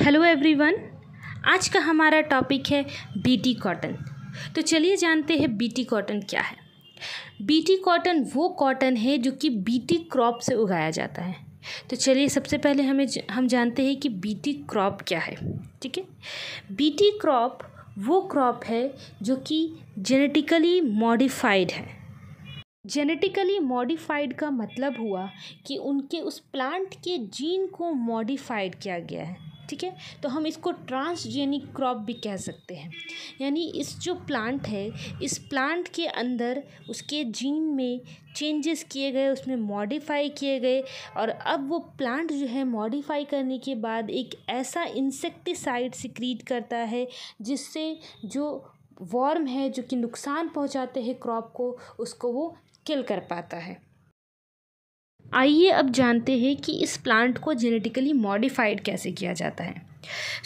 hello everyone आज का हमारा टॉपिक है बीटी कॉटन तो चलिए जानते हैं बीटी कॉटन क्या है बीटी कॉटन वो कॉटन है जो कि बीटी क्रॉप से उगाया जाता है तो चलिए सबसे पहले हमें हम जानते हैं कि बीटी क्रॉप क्या है ठीक है बीटी क्रॉप वो क्रॉप है जो कि जेनेटिकली मॉडिफाइड है जेनेटिकली मॉडिफाइड का मतलब हुआ कि उनके उस प्लांट के जीन को मॉडिफाइड किया गया है ठीक है तो हम इसको ट्रांसजेनिक क्रॉप भी कह सकते हैं यानी इस जो प्लांट है इस प्लांट के अंदर उसके जीन में चेंजेस किए गए उसमें मॉडिफाई किए गए और अब वो प्लांट जो है मॉडिफाई करने के बाद एक ऐसा इंसेक्टिसाइड सिक्रीट करता है जिससे जो वॉर्म है जो कि नुकसान पहुंचाते हैं क्रॉप को उसको वो किल कर पाता है आइए अब जानते हैं कि इस प्लांट को जेनेटिकली मॉडिफाइड कैसे किया जाता है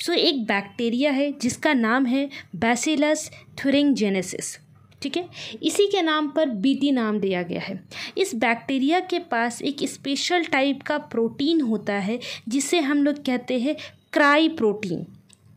सो so, एक बैक्टीरिया है जिसका नाम है बैसिलस थ्रिंगजेनेसिस ठीक है इसी के नाम पर बीटी नाम दिया गया है इस बैक्टीरिया के पास एक स्पेशल टाइप का प्रोटीन होता है जिसे हम लोग कहते हैं क्राई प्रोटीन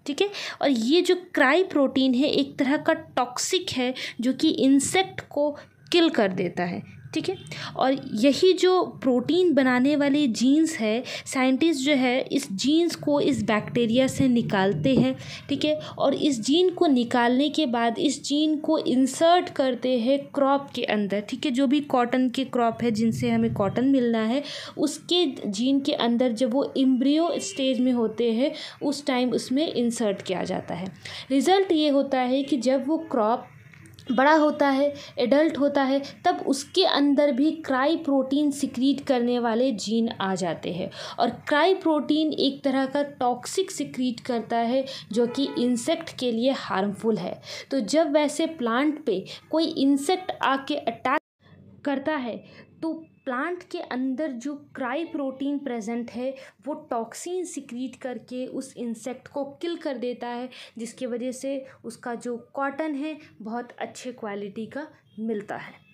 ठीक है और ये जो क्राई प्रोटीन है एक तरह का टॉक्सिक है जो कि इंसेक्ट को किल कर देता है ठीक है और यही जो प्रोटीन बनाने वाले जीन्स है साइंटिस्ट जो है इस जीन्स को इस बैक्टीरिया से निकालते हैं ठीक है और इस जीन को निकालने के बाद इस जीन को इंसर्ट करते हैं क्रॉप के अंदर ठीक है जो भी कॉटन के क्रॉप है जिनसे हमें कॉटन मिलना है उसके जीन के अंदर जब वो इम्ब्रियो स्टेज में होते हैं उस टाइम उसमें इंसर्ट किया जाता है रिज़ल्ट ये होता है कि जब वो क्रॉप बड़ा होता है एडल्ट होता है तब उसके अंदर भी क्राई प्रोटीन सिक्रीट करने वाले जीन आ जाते हैं और क्राई प्रोटीन एक तरह का टॉक्सिक सिक्रीट करता है जो कि इंसेक्ट के लिए हार्मफुल है तो जब वैसे प्लांट पे कोई इंसेक्ट आके अटैक करता है तो प्लांट के अंदर जो क्राई प्रोटीन प्रेजेंट है वो टॉक्सिन सिक्रीट करके उस इंसेक्ट को किल कर देता है जिसकी वजह से उसका जो कॉटन है बहुत अच्छे क्वालिटी का मिलता है